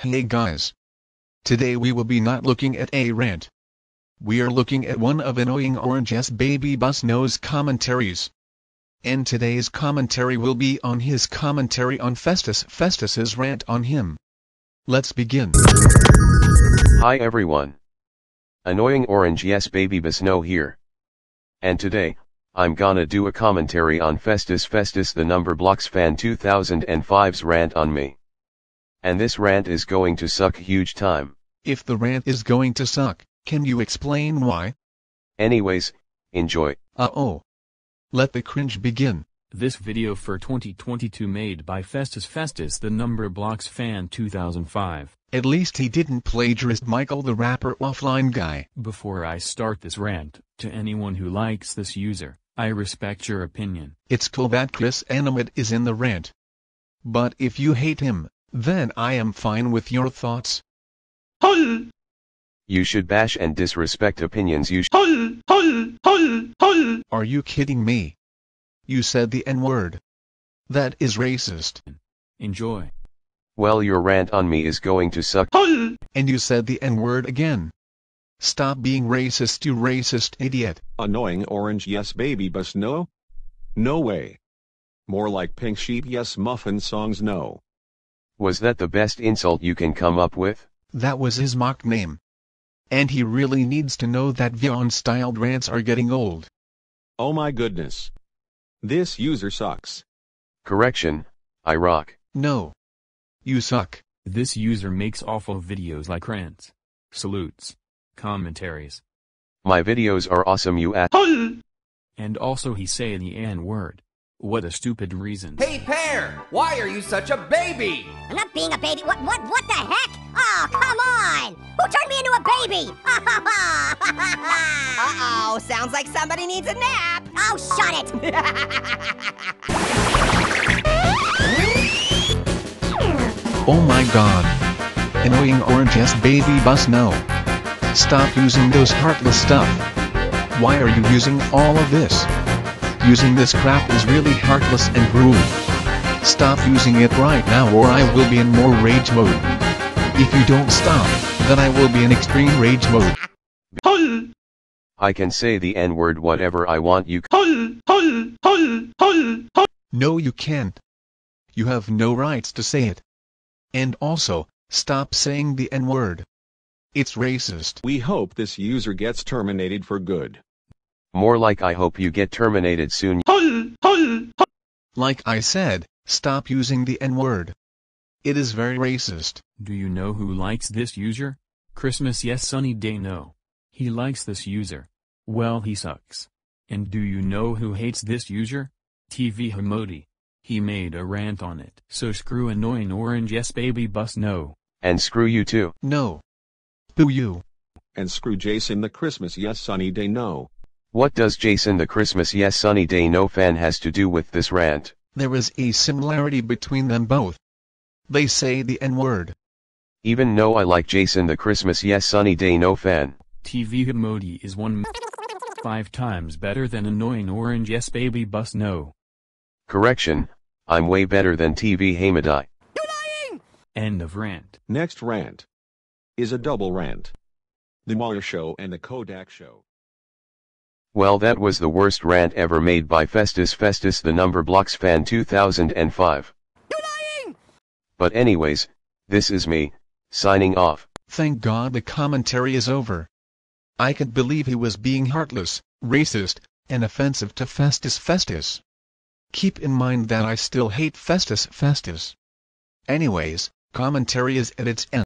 Hey guys. Today we will be not looking at a rant. We are looking at one of annoying Orange's baby bus nose commentaries. And today's commentary will be on his commentary on Festus Festus's rant on him. Let's begin. Hi everyone. Annoying Orange yes baby bus no here. And today, I'm gonna do a commentary on Festus Festus the number blocks fan 2005's rant on me and this rant is going to suck huge time. If the rant is going to suck, can you explain why? Anyways, enjoy. Uh-oh. Let the cringe begin. This video for 2022 made by Festus Festus the Number Blocks fan 2005. At least he didn't plagiarist Michael the rapper offline guy. Before I start this rant, to anyone who likes this user, I respect your opinion. It's cool that Chris Animate is in the rant. But if you hate him, then I am fine with your thoughts. Hull. You should bash and disrespect opinions you Hull, hull, hull, hull. Are you kidding me? You said the N-word. That is racist. Enjoy. Well your rant on me is going to suck Hull. And you said the N-word again. Stop being racist you racist idiot. Annoying orange yes baby bus no? No way. More like pink sheep yes muffin songs no. Was that the best insult you can come up with? That was his mock name. And he really needs to know that Vion-styled rants are getting old. Oh my goodness. This user sucks. Correction, I rock. No. You suck. This user makes awful videos like rants, salutes, commentaries. My videos are awesome you at- And also he say the N word. What a stupid reason. Hey, Pear! Why are you such a baby? I'm not being a baby. What, what, what the heck? Oh, come on! Who turned me into a baby? Uh-oh, sounds like somebody needs a nap. Oh, shut it! oh my god. Annoying orange-ass baby bus no. Stop using those heartless stuff. Why are you using all of this? Using this crap is really heartless and rude. Stop using it right now or I will be in more rage mode. If you don't stop, then I will be in extreme rage mode. I can say the n-word whatever I want you No you can't. You have no rights to say it. And also, stop saying the n-word. It's racist. We hope this user gets terminated for good. More like I hope you get terminated soon. Like I said, stop using the N-word. It is very racist. Do you know who likes this user? Christmas yes sunny day no. He likes this user. Well he sucks. And do you know who hates this user? TV Hamodi. He made a rant on it. So screw annoying orange yes baby bus no. And screw you too. No. Boo you. And screw Jason the Christmas yes sunny day no. What does Jason the Christmas Yes Sunny Day No Fan has to do with this rant? There is a similarity between them both. They say the N-word. Even though I like Jason the Christmas Yes Sunny Day No Fan. TV Hamodi is one five times better than annoying orange yes baby bus no. Correction, I'm way better than TV Hamodi. You're lying! End of rant. Next rant is a double rant. The Moya Show and the Kodak Show. Well that was the worst rant ever made by Festus Festus the number blocks fan 2005. You're lying! But anyways, this is me, signing off. Thank God the commentary is over. I could believe he was being heartless, racist, and offensive to Festus Festus. Keep in mind that I still hate Festus Festus. Anyways, commentary is at its end.